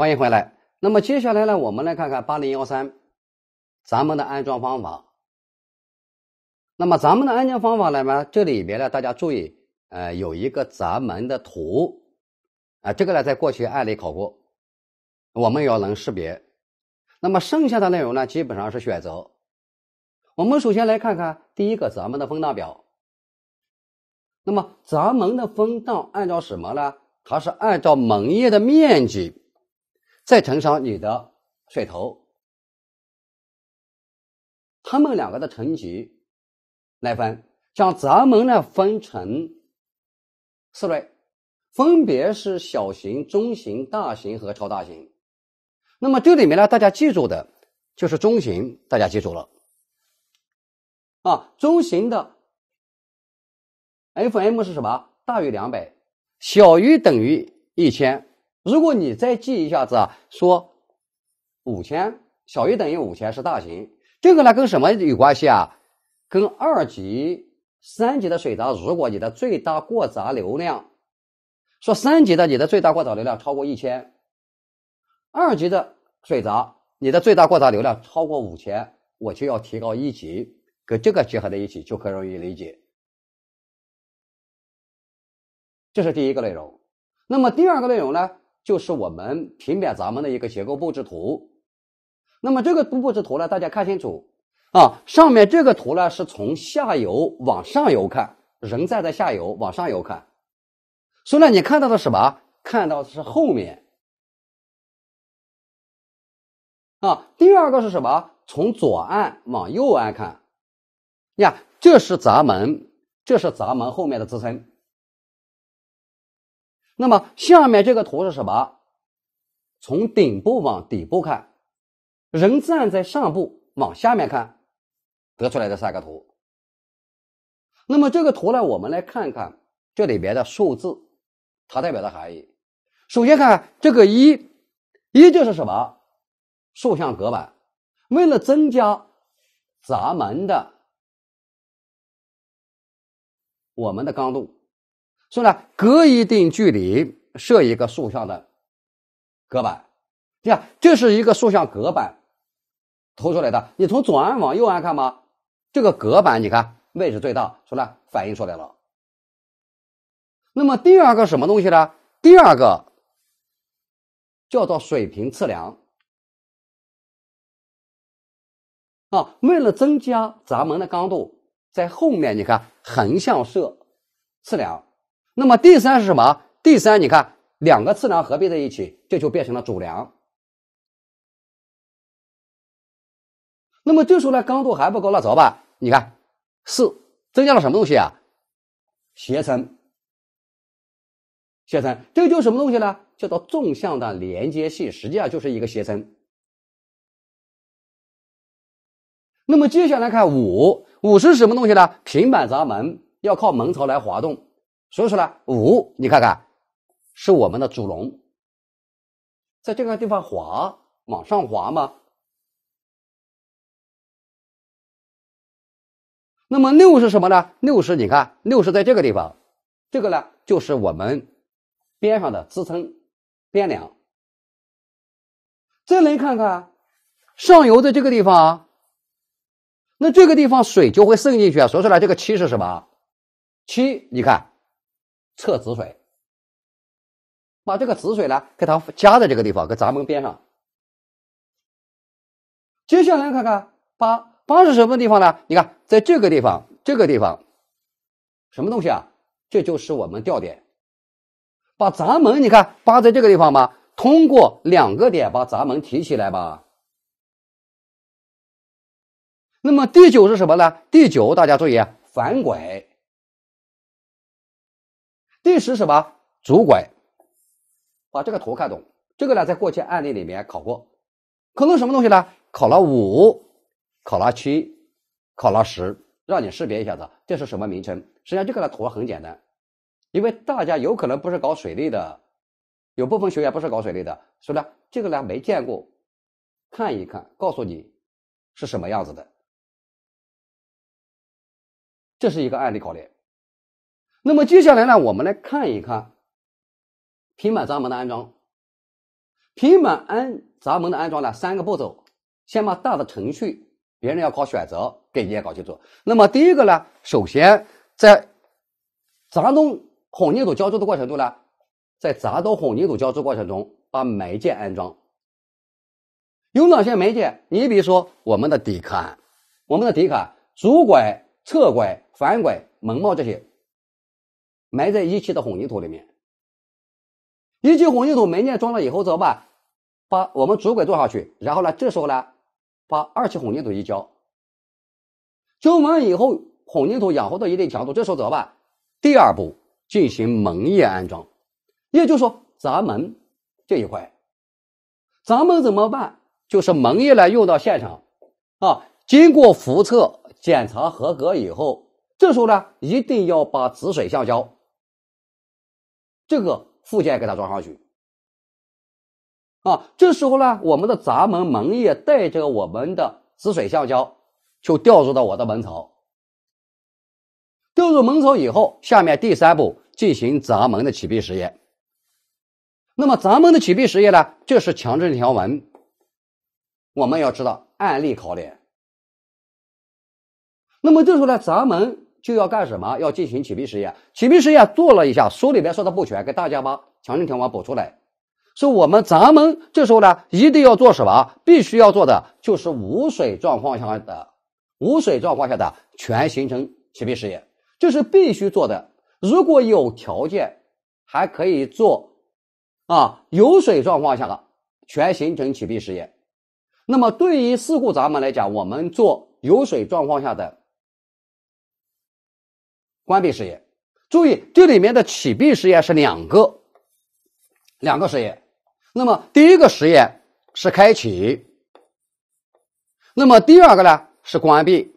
欢迎回来。那么接下来呢，我们来看看八零幺三，咱们的安装方法。那么咱们的安装方法呢？这里边呢，大家注意，呃，有一个闸门的图，啊，这个呢，在过去案例考过，我们要能识别。那么剩下的内容呢，基本上是选择。我们首先来看看第一个，咱们的风档表。那么闸门的风档按照什么呢？它是按照门叶的面积。再乘上你的水头，他们两个的乘积来分，将闸门呢分成四类，分别是小型、中型、大型和超大型。那么这里面呢，大家记住的就是中型，大家记住了啊？中型的 f m 是什么？大于两百，小于等于一千。如果你再记一下子，说五千小于等于五千是大型，这个呢跟什么有关系啊？跟二级、三级的水闸，如果你的最大过闸流量，说三级的你的最大过闸流量超过一千，二级的水闸你的最大过闸流量超过五千，我就要提高一级，跟这个结合在一起就很容易理解。这是第一个内容。那么第二个内容呢？就是我们平板闸门的一个结构布置图，那么这个布置图呢，大家看清楚啊，上面这个图呢是从下游往上游看，人站在下游往上游看，所以呢，你看到的什么？看到的是后面啊。第二个是什么？从左岸往右岸看，呀，这是闸门，这是闸门后面的支撑。那么下面这个图是什么？从顶部往底部看，人站在上部往下面看，得出来的三个图。那么这个图呢，我们来看看这里边的数字，它代表的含义。首先看这个一，一就是什么？竖向隔板，为了增加闸门的我们的刚度。说呢，隔一定距离设一个竖向的隔板，对样这是一个竖向隔板投出来的。你从左岸往右岸看嘛，这个隔板你看位置最大，说呢反映出来了。那么第二个什么东西呢？第二个叫做水平测量啊。为了增加闸门的刚度，在后面你看横向设测量。那么第三是什么？第三，你看两个次梁合并在一起，这就变成了主梁。那么这时候呢，刚度还不够，那怎么办？你看四增加了什么东西啊？斜撑，斜撑，这就是什么东西呢？叫做纵向的连接系，实际上就是一个斜撑。那么接下来看五，五是什么东西呢？平板闸门要靠门槽来滑动。所以说呢，五，你看看，是我们的主龙，在这个地方滑，往上滑吗？那么六是什么呢？六是，你看，六是在这个地方，这个呢，就是我们边上的支撑边梁。再来看看上游的这个地方，那这个地方水就会渗进去啊。所以说呢，这个七是什么？七，你看。测子水，把这个子水呢，给它加在这个地方，给闸门边上。接下来看看八八是什么地方呢？你看，在这个地方，这个地方，什么东西啊？这就是我们钓点。把闸门，你看扒在这个地方吧，通过两个点把闸门提起来吧。那么第九是什么呢？第九，大家注意啊，反拐。第十什么？主拐，把这个图看懂。这个呢，在过去案例里面考过，考了什么东西呢？考了五，考了七，考了十，让你识别一下子，这是什么名称？实际上这个呢，图很简单，因为大家有可能不是搞水利的，有部分学员不是搞水利的，所以呢，这个呢没见过，看一看，告诉你是什么样子的。这是一个案例考点。那么接下来呢，我们来看一看平板闸门的安装。平板安闸门的安装呢，三个步骤，先把大的程序别人要搞选择给你也搞清楚。那么第一个呢，首先在闸洞混凝土浇筑的过程中呢，在闸洞混凝土浇筑过程中，把媒件安装有哪些媒介？你比如说我们的底坎、我们的底坎主拐、侧拐、反拐、门帽这些。埋在一期的混凝土里面，一期混凝土门面装了以后，怎么办？把我们主轨做上去？然后呢，这时候呢，把二期混凝土一浇，浇完以后，混凝土养护到一定强度，这时候怎么办？第二步进行门叶安装，也就是说砸门这一块，砸门怎么办？就是门叶来用到现场，啊，经过复测检查合格以后，这时候呢，一定要把止水橡胶。这个附件给它装上去，啊，这时候呢，我们的闸门门叶带着我们的止水橡胶就掉入到我的门槽，掉入门槽以后，下面第三步进行闸门的启闭实验。那么闸门的启闭实验呢，这是强制条纹。我们要知道案例考点。那么这时候呢，闸门。就要干什么？要进行启闭实验。启闭实验做了一下，书里面说的不全，给大家把强制条款补出来。以我们咱们这时候呢，一定要做什么？必须要做的就是无水状况下的无水状况下的全形成启闭实验，这是必须做的。如果有条件，还可以做啊，有水状况下的全形成启闭实验。那么对于事故咱们来讲，我们做有水状况下的。关闭试验，注意这里面的启闭试验是两个，两个试验。那么第一个试验是开启，那么第二个呢是关闭。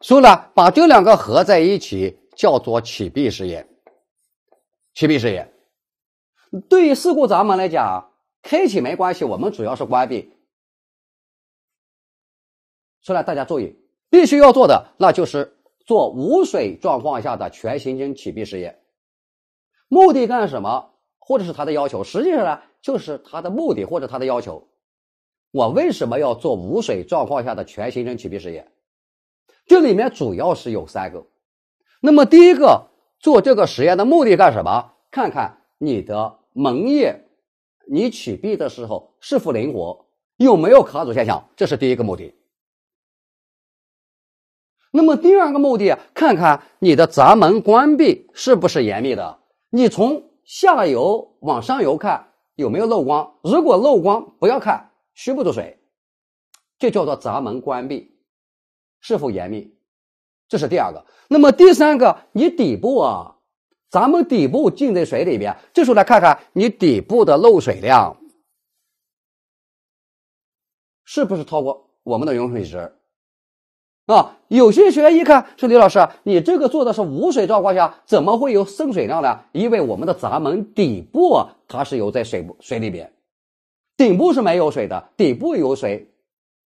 所以呢，把这两个合在一起叫做启闭试验。启闭试验对于事故闸门来讲，开启没关系，我们主要是关闭。所以呢，大家注意，必须要做的那就是。做无水状况下的全行程起闭实验，目的干什么？或者是他的要求，实际上呢，就是他的目的或者他的要求。我为什么要做无水状况下的全行程起闭实验？这里面主要是有三个。那么第一个，做这个实验的目的干什么？看看你的门叶，你取闭的时候是否灵活，有没有卡阻现象，这是第一个目的。那么第二个目的，看看你的闸门关闭是不是严密的。你从下游往上游看有没有漏光，如果漏光，不要看虚不住水，就叫做闸门关闭是否严密。这是第二个。那么第三个，你底部啊，咱们底部浸在水里边，这时候来看看你底部的漏水量是不是超过我们的容水值。啊，有些学员一看说：“李老师，你这个做的是无水状况下，怎么会有渗水量呢？因为我们的闸门底部它是有在水水里边，顶部是没有水的，底部有水，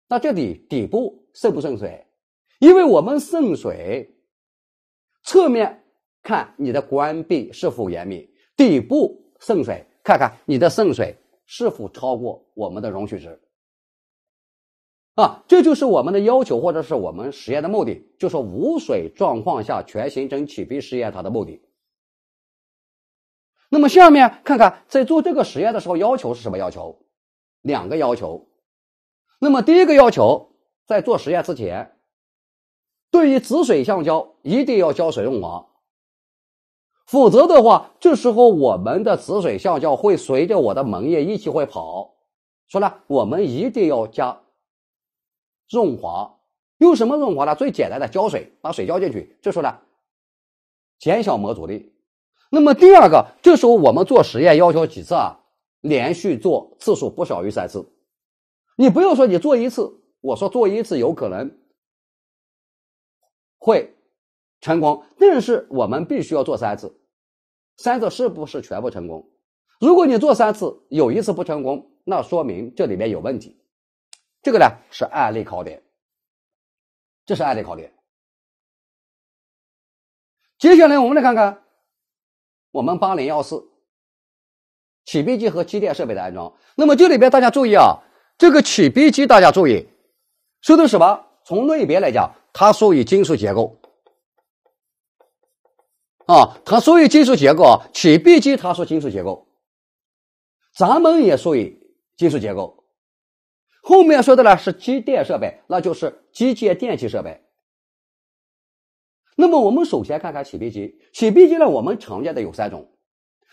那这里底部渗不渗水？因为我们渗水侧面看你的关闭是否严密，底部渗水，看看你的渗水是否超过我们的容许值。啊，这就是我们的要求，或者是我们实验的目的，就是无水状况下全行程起飞试验它的目的。那么下面看看在做这个实验的时候要求是什么要求？两个要求。那么第一个要求，在做实验之前，对于止水橡胶一定要浇水润滑，否则的话，这时候我们的止水橡胶会随着我的门叶一起会跑，说呢，我们一定要加。润滑用什么润滑呢？最简单的，浇水，把水浇进去，这时候呢，减小磨阻力。那么第二个，这时候我们做实验要求几次啊？连续做次数不少于三次。你不要说你做一次，我说做一次有可能会成功，但是我们必须要做三次。三次是不是全部成功？如果你做三次有一次不成功，那说明这里面有问题。这个呢是案例考点，这是案例考点。接下来我们来看看我们八零幺四起闭机和机电设备的安装。那么这里边大家注意啊，这个起闭机大家注意，的是什么？从类别来讲，它属于金属结构啊，它属于金属结构。起闭机它属金属结构，闸门也属于金属结构。后面说的呢是机电设备，那就是机械电气设备。那么我们首先看看洗币机，洗币机呢我们常见的有三种。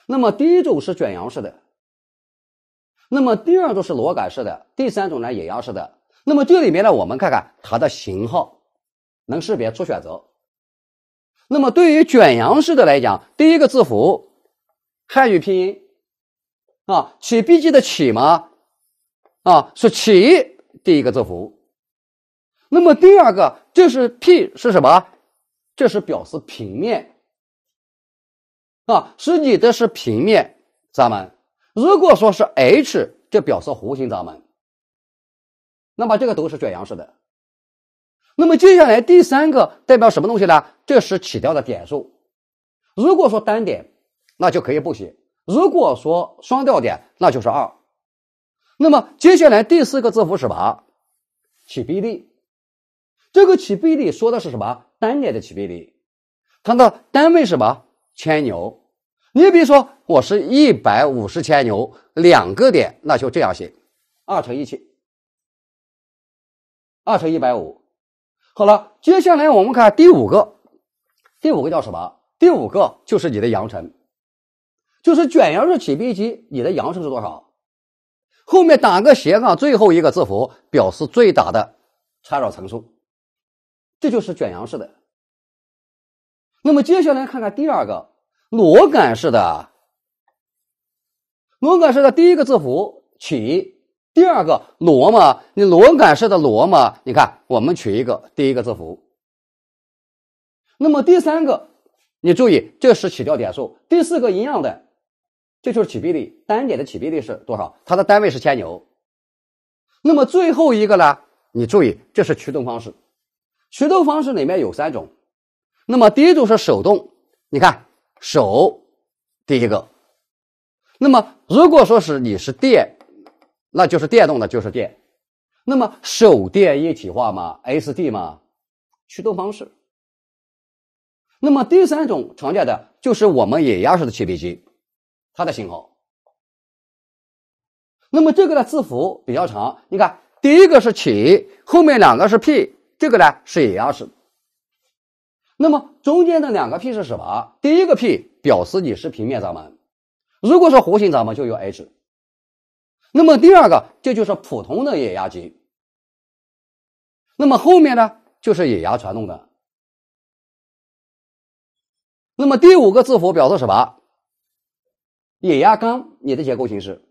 那么第一种是卷扬式的，那么第二种是螺杆式的，第三种呢液压式的。那么这里面呢我们看看它的型号，能识别出选择。那么对于卷扬式的来讲，第一个字符，汉语拼音，啊，起笔机的起吗？啊，是起第一个字符，那么第二个这是 P 是什么？这是表示平面啊，是你的是平面闸门。如果说是 H，就表示弧形闸门。那么这个都是卷扬式的。那么接下来第三个代表什么东西呢？这是起调的点数。如果说单点，那就可以不写；如果说双调点，那就是二。那么接下来第四个字符是什么？起臂力，这个起臂力说的是什么？单点的起臂力，它的单位是什么？千牛。你比如说，我是一百五十千牛，两个点，那就这样写，二乘一七，二乘一百五。好了，接下来我们看第五个，第五个叫什么？第五个就是你的扬程，就是卷扬式起臂机，你的扬程是多少？后面打个斜杠，最后一个字符表示最大的参照层数，这就是卷扬式的。那么接下来看看第二个螺杆式的，螺杆式的第一个字符取第二个螺嘛？你螺杆式的螺嘛？你看我们取一个第一个字符。那么第三个，你注意这是起吊点数，第四个一样的。这就是起闭力，单点的起闭力是多少？它的单位是千牛。那么最后一个呢？你注意，这是驱动方式。驱动方式里面有三种。那么第一种是手动，你看手第一个。那么如果说是你是电，那就是电动的，就是电。那么手电一体化嘛，SD 嘛，驱动方式。那么第三种常见的就是我们液压式的起闭机。它的信号，那么这个呢？字符比较长，你看，第一个是起，后面两个是 P，这个呢是野鸭式。那么中间的两个 P 是什么？第一个 P 表示你是平面闸门，如果是弧形闸门就有 H。那么第二个，这就是普通的液压机。那么后面呢，就是液压传动的。那么第五个字符表示什么？液压缸你的结构形式，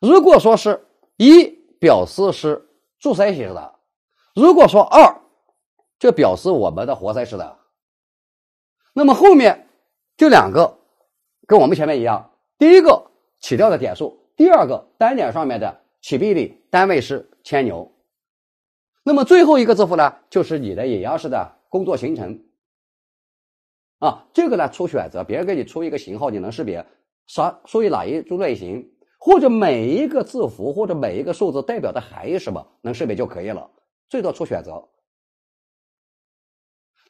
如果说是一表示是柱塞式的，如果说二就表示我们的活塞式的，那么后面就两个，跟我们前面一样，第一个起吊的点数，第二个单点上面的起臂力单位是千牛，那么最后一个字符呢，就是你的液压式的工作行程，啊，这个呢出选择，别人给你出一个型号，你能识别。啥属于哪一种类型？或者每一个字符或者每一个数字代表的含义什么？能识别就可以了，最多出选择。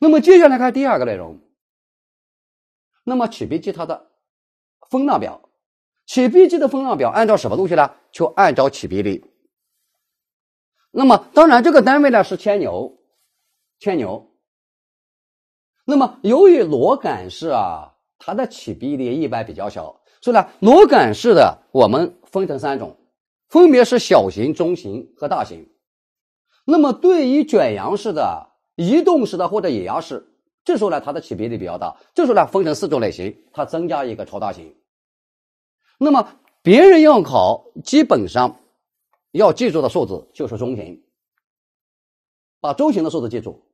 那么接下来看第二个内容。那么起臂机它的风浪表，起臂机的风浪表按照什么东西呢？就按照起臂力。那么当然这个单位呢是千牛，千牛。那么由于螺杆式啊，它的起臂力一般比较小。所以呢，螺杆式的我们分成三种，分别是小型、中型和大型。那么对于卷扬式的、移动式的或者野鸭式，这时候呢它的起别率比较大。这时候呢分成四种类型，它增加一个超大型。那么别人要考，基本上要记住的数字就是中型，把中型的数字记住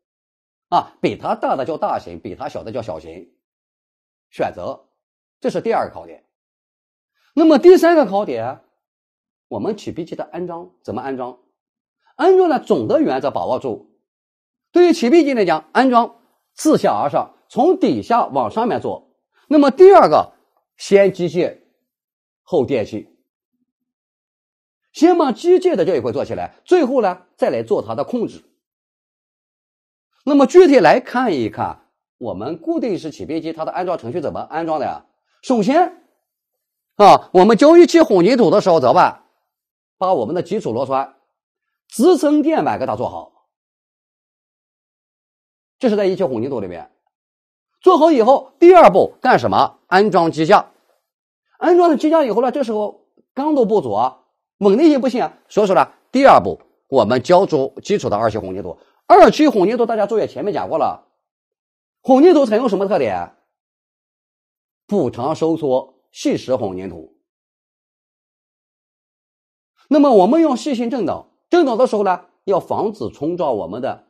啊，比它大的叫大型，比它小的叫小型。选择，这是第二个考点。那么第三个考点，我们启闭机的安装怎么安装？安装的总的原则把握住。对于启闭机来讲，安装自下而上，从底下往上面做。那么第二个，先机械后电器，先把机械的这一块做起来，最后呢再来做它的控制。那么具体来看一看，我们固定式启闭机它的安装程序怎么安装的呀？首先。啊，我们浇一期混凝土的时候怎么办？把我们的基础螺栓、支撑垫板给它做好，这是在一期混凝土里面做好以后，第二步干什么？安装机架。安装了机架以后呢，这时候刚度不足啊，稳定性不行啊，所以说呢，第二步我们浇筑基础的二期混凝土。二期混凝土大家注意，前面讲过了，混凝土采用什么特点？补偿收缩。细石混凝土。那么我们用细芯振捣，振捣的时候呢，要防止冲撞我们的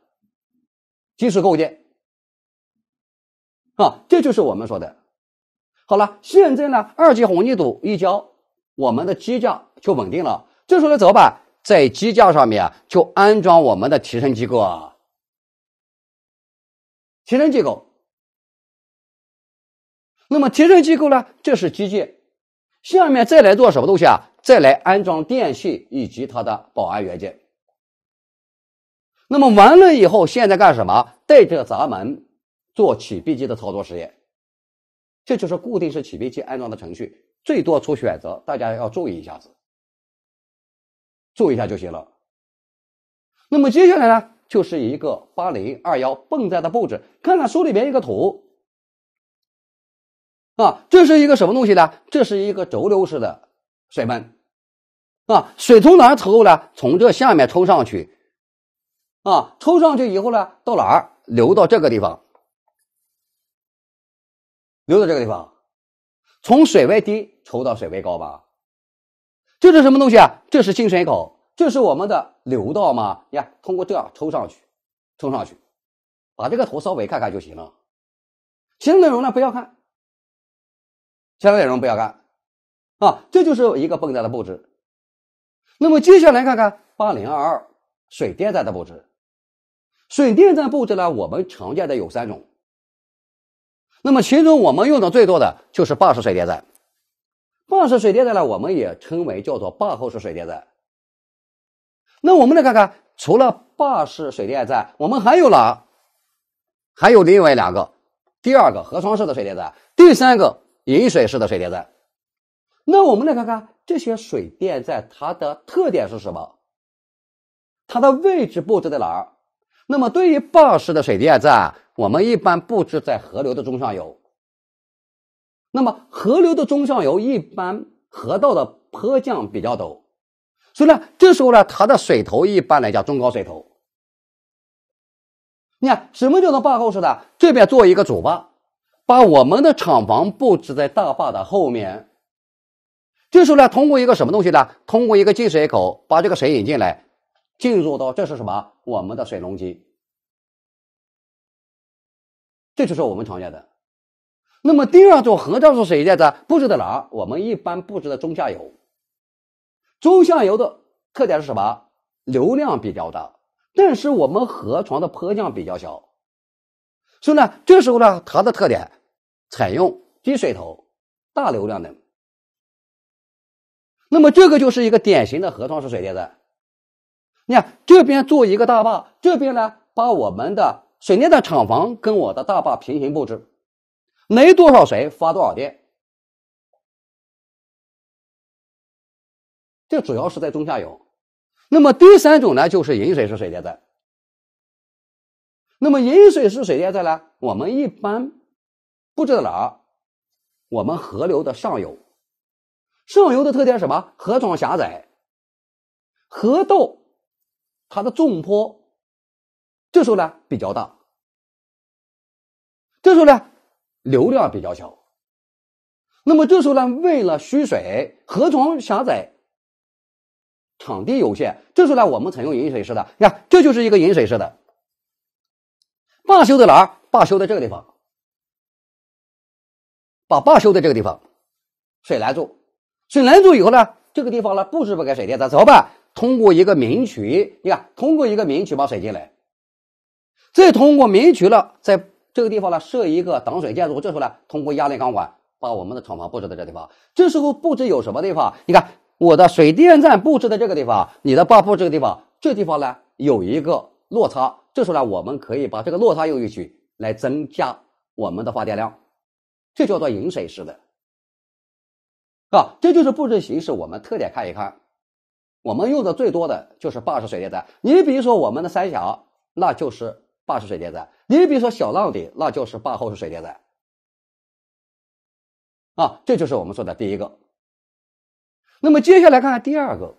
基础构件啊。这就是我们说的。好了，现在呢，二级混凝土一浇，我们的机架就稳定了。这时候呢，怎么办？在机架上面就安装我们的提升机构啊，提升机构。那么提升机构呢？这是机械。下面再来做什么东西啊？再来安装电器以及它的保安元件。那么完了以后，现在干什么？带着闸门做起闭机的操作实验。这就是固定式起闭机安装的程序，最多出选择，大家要注意一下子，注意一下就行了。那么接下来呢，就是一个八零二幺泵站的布置，看看书里面一个图。啊，这是一个什么东西呢？这是一个轴流式的水门，啊，水从哪儿抽呢？从这下面抽上去，啊，抽上去以后呢，到哪儿？流到这个地方，流到这个地方，从水位低抽到水位高吧。这是什么东西啊？这是进水口，这是我们的流道嘛？你看，通过这样抽上去，抽上去，把这个图稍微看看就行了。其他内容呢，不要看。其他内容不要看啊，这就是一个泵站的布置。那么接下来看看八零二二水电站的布置。水电站布置呢，我们常见的有三种。那么其中我们用的最多的就是坝式水电站。坝式水电站呢，我们也称为叫做坝后式水电站。那我们来看看，除了坝式水电站，我们还有哪？还有另外两个，第二个河床式的水电站，第三个。引水式的水电站，那我们来看看这些水电站它的特点是什么？它的位置布置在哪儿？那么对于坝式的水电站，我们一般布置在河流的中上游。那么河流的中上游一般河道的坡降比较陡，所以呢，这时候呢，它的水头一般来讲中高水头。你看，什么叫做坝后式的？这边做一个主坝。把我们的厂房布置在大坝的后面，这时候呢，通过一个什么东西呢？通过一个进水口，把这个水引进来，进入到这是什么？我们的水龙机，这就是我们常见的。那么第二种河道式水电站布置在哪儿？我们一般布置在中下游。中下游的特点是什么？流量比较大，但是我们河床的坡降比较小，所以呢，这时候呢，它的特点。采用低水头、大流量的，那么这个就是一个典型的河床式水电站。你看，这边做一个大坝，这边呢，把我们的水电站厂房跟我的大坝平行布置，没多少水发多少电。这主要是在中下游。那么第三种呢，就是引水式水电站。那么引水式水电站呢，我们一般。布置在哪儿？我们河流的上游，上游的特点是什么？河床狭窄，河道它的纵坡这时候呢比较大，这时候呢流量比较小。那么这时候呢为了蓄水，河床狭窄，场地有限，这时候呢我们采用引水式的。你看，这就是一个引水式的。坝修在哪儿？坝修在这个地方。把坝修在这个地方，水拦住，水拦住以后呢，这个地方呢布置不给水电站，怎么办？通过一个明渠，你看，通过一个明渠把水进来，再通过明渠了，在这个地方呢设一个挡水建筑这时候呢通过压力钢管把我们的厂房布置在这地方。这时候布置有什么地方？你看，我的水电站布置在这个地方，你的坝布这个地方，这地方呢有一个落差，这时候呢我们可以把这个落差用进去，来增加我们的发电量。这叫做引水式的，啊，这就是布置形式。我们特点看一看，我们用的最多的就是坝式水电站。你比如说我们的三峡，那就是坝式水电站；你比如说小浪底，那就是坝后式水电站。啊，这就是我们说的第一个。那么接下来看看第二个，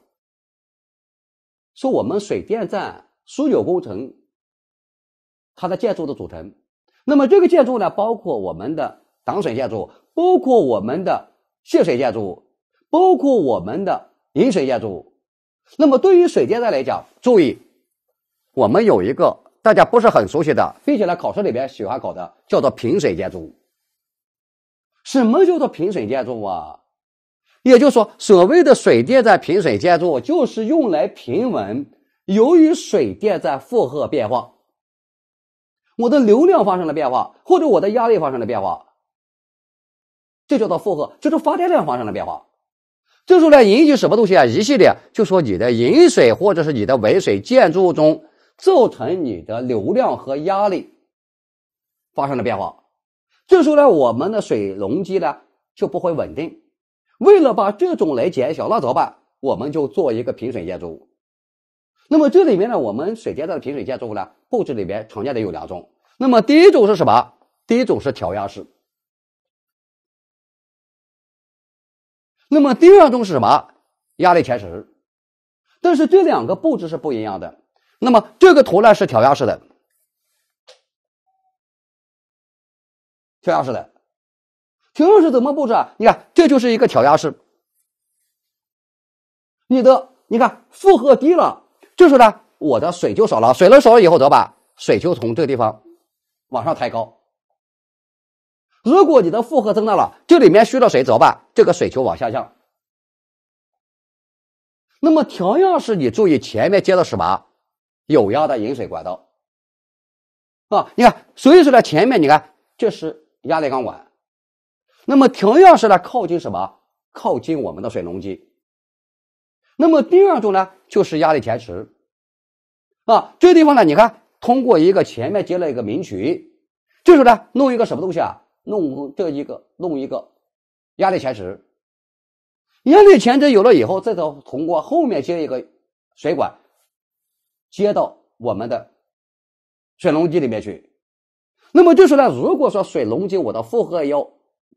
说我们水电站枢纽工程它的建筑的组成。那么这个建筑呢，包括我们的。挡水建筑物包括我们的泄水建筑物，包括我们的饮水建筑物。那么对于水电站来讲，注意，我们有一个大家不是很熟悉的，并起来考试里边喜欢考的，叫做平水建筑物。什么叫做平水建筑物啊？也就是说，所谓的水电站平水建筑物，就是用来平稳由于水电站负荷变化，我的流量发生了变化，或者我的压力发生了变化。这叫做负荷，就是发电量发生了变化。这时候呢，引起什么东西啊？一系列就说你的引水或者是你的尾水建筑物中，造成你的流量和压力发生了变化。这时候呢，我们的水容积呢就不会稳定。为了把这种来减小，那怎么办？我们就做一个平水建筑物。那么这里面呢，我们水电站的平水建筑物呢，布置里面常见的有两种。那么第一种是什么？第一种是调压式。那么第二种是什么？压力前十。但是这两个布置是不一样的。那么这个图呢是挑压式的，挑压式的，挑压式怎么布置啊？你看，这就是一个挑压式。你的，你看负荷低了，就是呢，我的水就少了，水了少了以后，得把水就从这个地方往上抬高。如果你的负荷增大了，这里面蓄要水怎么办？这个水球往下降。那么调样室，你注意前面接的什么？有压的引水管道啊。你看，所以说呢，前面你看这是压力钢管。那么调样室呢，靠近什么？靠近我们的水龙机。那么第二种呢，就是压力前池啊。这地方呢，你看通过一个前面接了一个明渠，这时候呢弄一个什么东西啊？弄这一个，弄一个压力前池，压力前池有了以后，再再通过后面接一个水管接到我们的水龙机里面去。那么就是呢，如果说水龙机我的负荷要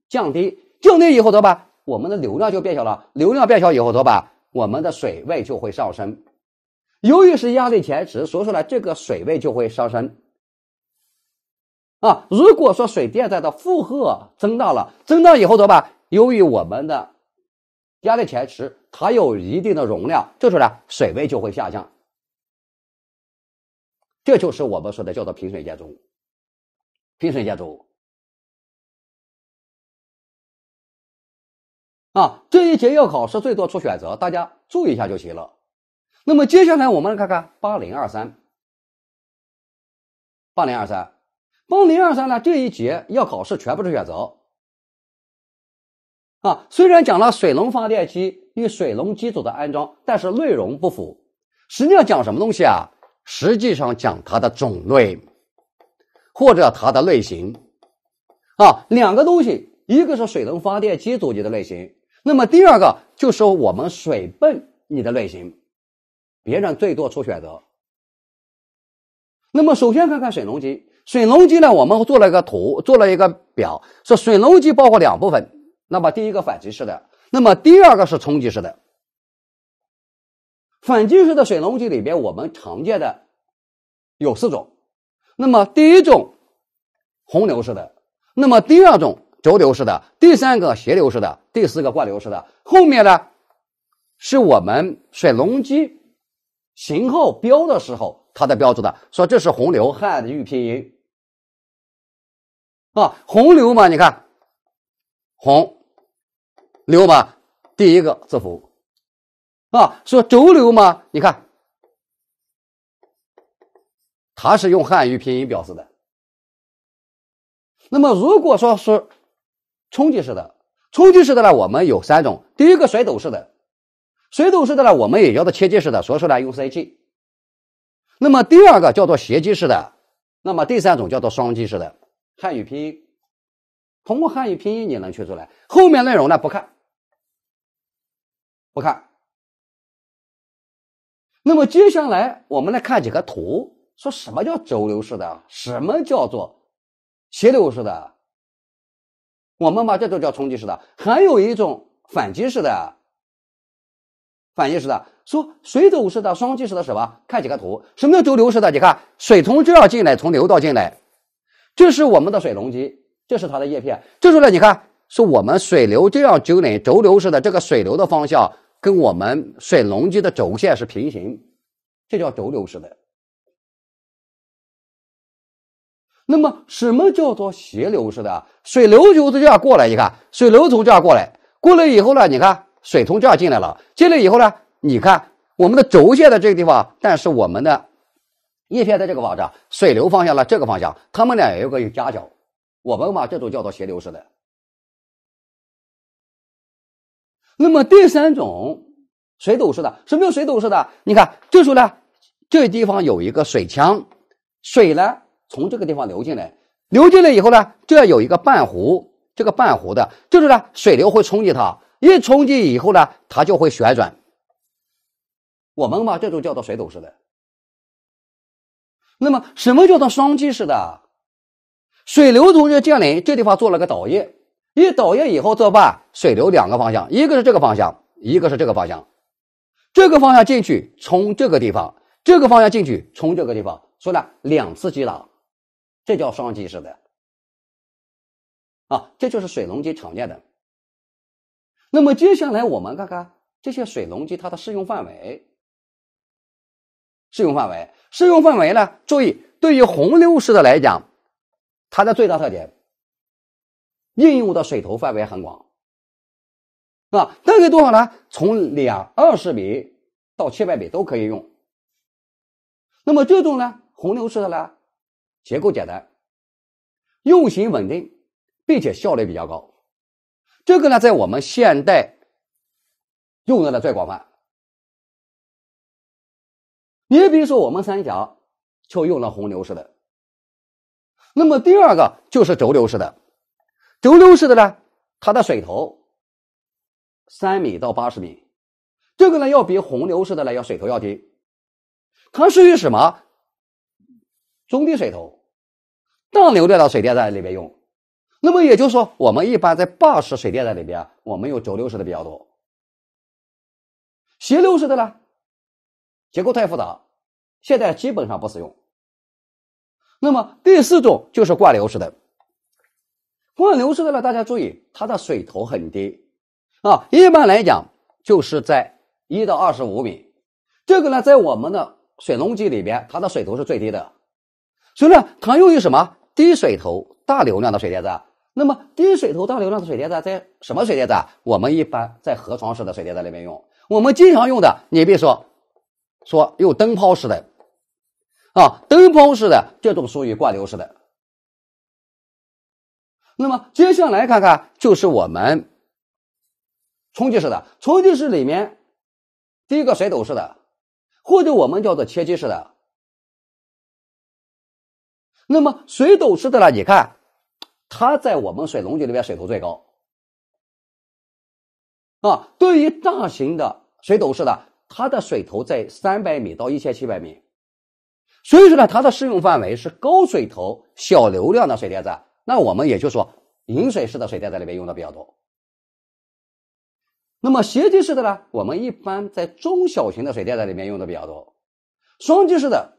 降低，降低以后对吧，我们的流量就变小了，流量变小以后对吧，我们的水位就会上升。由于是压力前池，所以说呢，这个水位就会上升。啊，如果说水电站的负荷增大了，增大以后的话，由于我们的压力前池，它有一定的容量，就是呢，水位就会下降。这就是我们说的叫做平水建筑物，平水建筑物。啊，这一节要考试最多出选择，大家注意一下就行了。那么接下来我们来看看八零二三，八零二三。风零二三呢这一节要考试全部是选择啊，虽然讲了水龙发电机与水龙机组的安装，但是内容不符。实际上讲什么东西啊？实际上讲它的种类或者它的类型啊，两个东西，一个是水能发电机组你的类型，那么第二个就是我们水泵你的类型，别人最多出选择。那么首先看看水龙机。水龙机呢？我们做了一个图，做了一个表，说水龙机包括两部分。那么第一个反击式的，那么第二个是冲击式的。反击式的水龙机里边，我们常见的有四种。那么第一种洪流式的，那么第二种轴流式的，第三个斜流式的，第四个贯流式的。后面呢，是我们水龙机型号标的时候，它的标注的，说这是洪流，汉语拼音。啊，洪流嘛，你看，洪流嘛，第一个字符啊，说轴流嘛，你看，它是用汉语拼音表示的。那么，如果说是冲击式的，冲击式的呢，我们有三种：第一个甩斗式的，甩斗式的呢，我们也叫做切击式的，所以说呢，用 C G。那么第二个叫做斜击式的，那么第三种叫做双击式的。汉语拼音，通过汉语拼音你能去出来。后面内容呢，不看，不看。那么接下来我们来看几个图，说什么叫轴流式的？什么叫做斜流式的？我们把这种叫冲击式的，还有一种反击式的，反击式的。说水走式的、双击式的什么？看几个图，什么叫轴流式的？你看，水从这儿进来，从流道进来。这是我们的水龙机，这是它的叶片。这时候呢，你看，是我们水流这样就流，轴流式的，这个水流的方向跟我们水龙机的轴线是平行，这叫轴流式的。那么，什么叫做斜流式的啊？水流就是这样过来，你看，水流从这样过来，过来以后呢，你看，水从这样进来了，进来以后呢，你看，我们的轴线的这个地方，但是我们的。叶片在这个方向，水流方向呢这个方向，它们俩也有个夹角。我们把这种叫做斜流式的。那么第三种，水斗式的，什么叫水斗式的？你看，这时候呢，这地方有一个水腔，水呢从这个地方流进来，流进来以后呢，这有一个半弧，这个半弧的，就是呢，水流会冲击它，一冲击以后呢，它就会旋转。我们把这种叫做水斗式的。那么，什么叫做双击式的？水流从这降临，这地方做了个导液，一导液以后怎么办？水流两个方向，一个是这个方向，一个是这个方向，这个方向进去从这个地方，这个方向进去从这个地方，说以两次击打，这叫双击式的，啊，这就是水龙机常见的。那么接下来我们看看这些水龙机它的适用范围。适用范围，适用范围呢？注意，对于洪流式的来讲，它的最大特点，应用的水头范围很广，啊，大概多少呢？从两二十米到七百米都可以用。那么这种呢，洪流式的呢，结构简单，用型稳定，并且效率比较高。这个呢，在我们现代用的呢最广泛。你比如说，我们三峡就用了洪流式的。那么第二个就是轴流式的，轴流式的呢，它的水头三米到八十米，这个呢要比洪流式的呢要水头要低，它适于什么中低水头大流量的水电站里边用。那么也就是说，我们一般在坝式水电站里边，我们用轴流式的比较多。斜流式的呢？结构太复杂，现在基本上不使用。那么第四种就是灌流式的，灌流式的呢，大家注意它的水头很低啊，一般来讲就是在一到二十五米，这个呢在我们的水龙机里边，它的水头是最低的，所以呢它用于什么低水头大流量的水电站。那么低水头大流量的水电站，在什么水电站？我们一般在河床式的水电站里面用，我们经常用的，你比如说。说有灯泡式的啊，灯泡式的这种属于挂流式的。那么接下来看看就是我们冲击式的，冲击式里面第一个水斗式的，或者我们叫做切击式的。那么水斗式的呢？你看，它在我们水龙卷里面水头最高啊。对于大型的水斗式的。它的水头在三百米到一千七百米，所以说呢，它的适用范围是高水头、小流量的水电站。那我们也就说，引水式的水电站里面用的比较多。那么斜击式的呢，我们一般在中小型的水电站里面用的比较多。双击式的，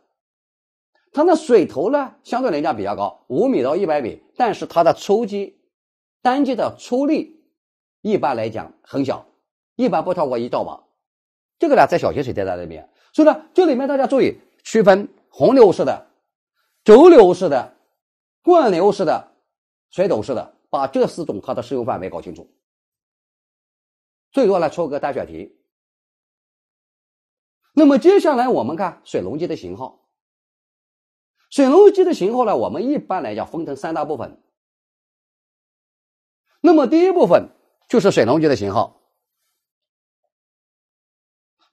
它的水头呢相对来讲比较高，五米到一百米，但是它的抽机单机的出力一般来讲很小，一般不超过一兆瓦。这个呢，在小型水站里边，所以呢，这里面大家注意区分洪流式的、轴流式的、灌流式的、水斗式的，把这四种它的适用范围搞清楚。最多呢，出个单选题。那么接下来我们看水龙机的型号。水龙机的型号呢，我们一般来讲分成三大部分。那么第一部分就是水龙机的型号。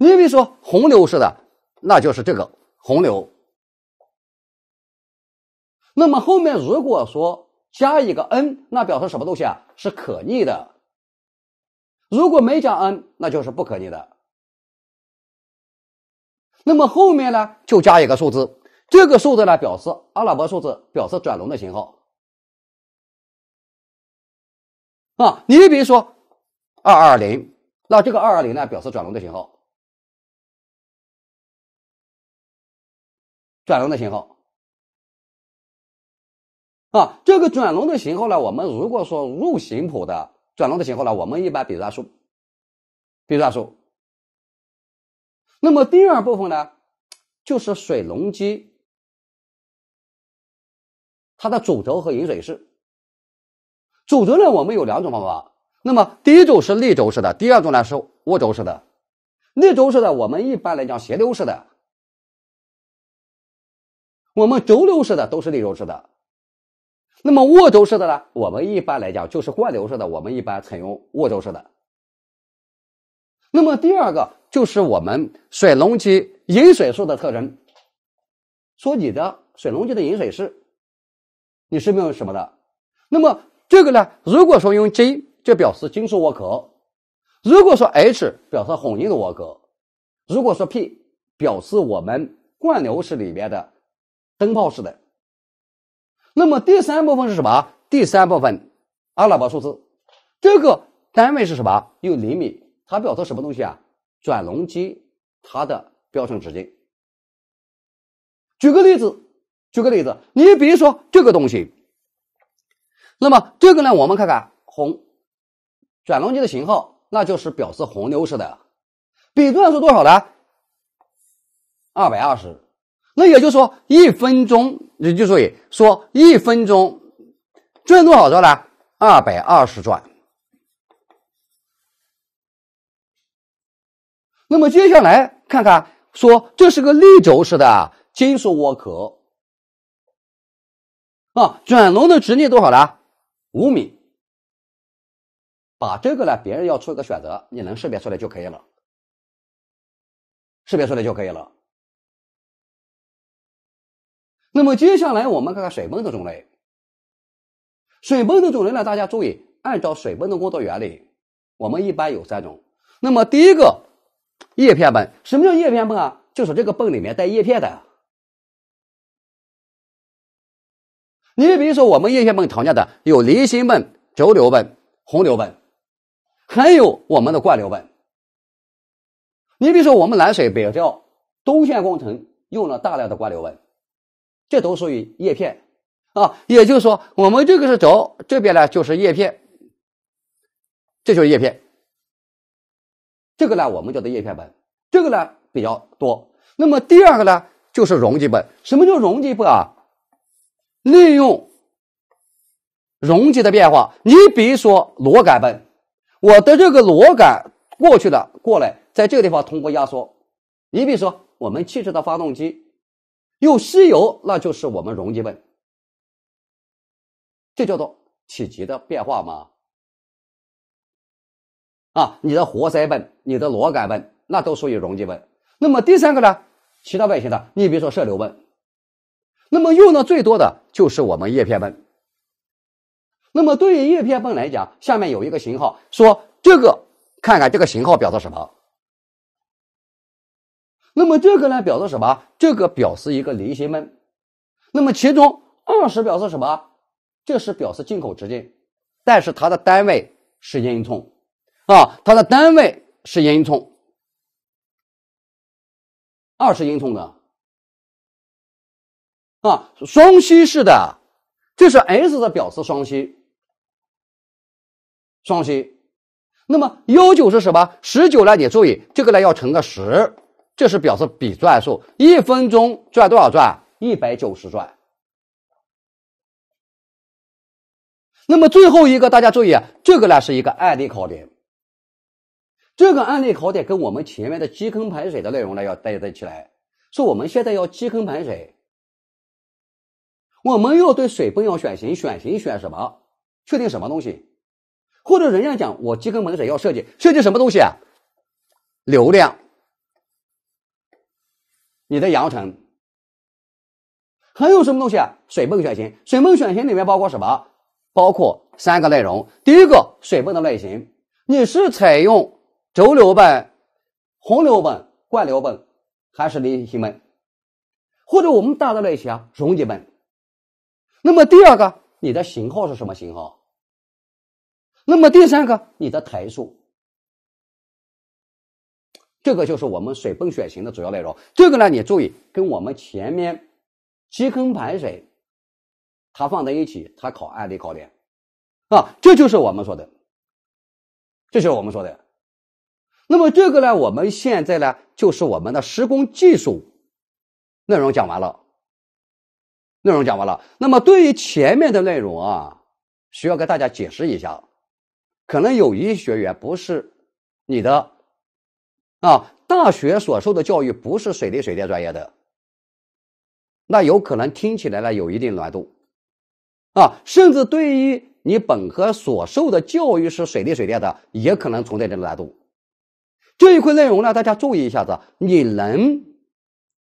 你比如说洪流式的，那就是这个洪流。那么后面如果说加一个 n，那表示什么东西啊？是可逆的。如果没加 n，那就是不可逆的。那么后面呢，就加一个数字，这个数字呢，表示阿拉伯数字，表示转轮的型号。啊，你比如说二二零，那这个二二零呢，表示转轮的型号。转龙的型号啊，这个转龙的型号呢，我们如果说入型谱的转龙的型号呢，我们一般比如说比如说那么第二部分呢，就是水龙机它的主轴和引水式。主轴呢，我们有两种方法，那么第一种是立轴式的，第二种呢是卧轴式的。立轴式的我们一般来讲斜流式的。我们轴流式的都是逆轴式的，那么卧轴式的呢？我们一般来讲就是灌流式的，我们一般采用卧轴式的。那么第二个就是我们水龙机引水处的特征。说你的水龙机的引水式，你是用什么的？那么这个呢？如果说用 J 就表示金属蜗壳，如果说 H 表示混凝土蜗壳，如果说 P 表示我们灌流式里面的。灯泡式的。那么第三部分是什么？第三部分阿拉伯数字，这个单位是什么？用厘米，它表示什么东西啊？转容机它的标准直径。举个例子，举个例子，你比如说这个东西。那么这个呢，我们看看红转龙机的型号，那就是表示红牛式的。比重是多少呢？二百二十。那也就是说，一分钟，也就所以说，一分钟转多少转呢？二百二十转。那么接下来看看，说这是个立轴式的金属蜗壳啊，转轮的直径多少呢？五米。把这个呢，别人要出一个选择，你能识别出来就可以了，识别出来就可以了。那么接下来我们看看水泵的种类。水泵的种类呢，大家注意，按照水泵的工作原理，我们一般有三种。那么第一个，叶片泵。什么叫叶片泵啊？就是这个泵里面带叶片的。你比如说，我们叶片泵常见的有离心泵、轴流泵、洪流泵，还有我们的灌流泵。你比如说，我们南水北调东线工程用了大量的灌流泵。这都属于叶片啊，也就是说，我们这个是轴，这边呢就是叶片，这就是叶片。这个呢，我们叫做叶片泵，这个呢比较多。那么第二个呢，就是容积泵。什么叫容积泵啊？利用容积的变化。你比如说螺杆泵，我的这个螺杆过去的过来，在这个地方通过压缩。你比如说我们汽车的发动机。用吸油，那就是我们容积泵，这叫做体积的变化吗？啊，你的活塞泵、你的螺杆泵，那都属于容积泵。那么第三个呢？其他外形的，你比如说射流泵。那么用的最多的就是我们叶片泵。那么对于叶片泵来讲，下面有一个型号，说这个，看看这个型号表示什么。那么这个呢表示什么？这个表示一个菱形门。那么其中二十表示什么？这是表示进口直径，但是它的单位是英寸啊，它的单位是英寸，二十英寸的啊，双吸式的，这是 S 的表示双吸，双吸。那么幺九是什么？十九呢？你注意，这个呢要乘个十。这是表示比转数，一分钟转多少转？一百九十转。那么最后一个，大家注意啊，这个呢是一个案例考点。这个案例考点跟我们前面的基坑排水的内容呢要带得起来。说我们现在要基坑排水，我们要对水泵要选型，选型选什么？确定什么东西？或者人家讲，我基坑排水要设计，设计什么东西啊？流量。你的扬程，还有什么东西啊？水泵选型，水泵选型里面包括什么？包括三个内容。第一个，水泵的类型，你是采用轴流泵、洪流泵、灌流泵，还是离心泵？或者我们大的类型，容积泵。那么第二个，你的型号是什么型号？那么第三个，你的台数。这个就是我们水泵选型的主要内容。这个呢，你注意跟我们前面基坑排水它放在一起，它考案例考点啊，这就是我们说的，这就是我们说的。那么这个呢，我们现在呢就是我们的施工技术内容讲完了，内容讲完了。那么对于前面的内容啊，需要给大家解释一下，可能有一些学员不是你的。啊，大学所受的教育不是水利水电专业的，那有可能听起来呢有一定难度，啊，甚至对于你本科所受的教育是水利水电的，也可能存在这种难度。这一块内容呢，大家注意一下子，你能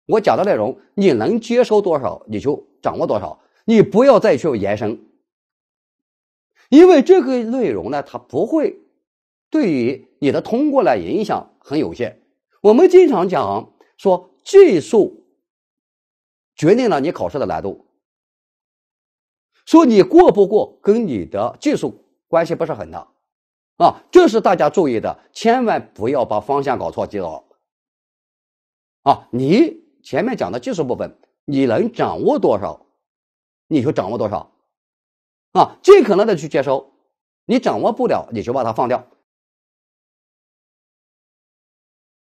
我讲的内容，你能接收多少，你就掌握多少，你不要再去延伸，因为这个内容呢，它不会对于你的通过来影响。很有限，我们经常讲说技术决定了你考试的难度，说你过不过跟你的技术关系不是很大，啊，这是大家注意的，千万不要把方向搞错，记牢，啊，你前面讲的技术部分，你能掌握多少，你就掌握多少，啊，尽可能的去接收，你掌握不了，你就把它放掉。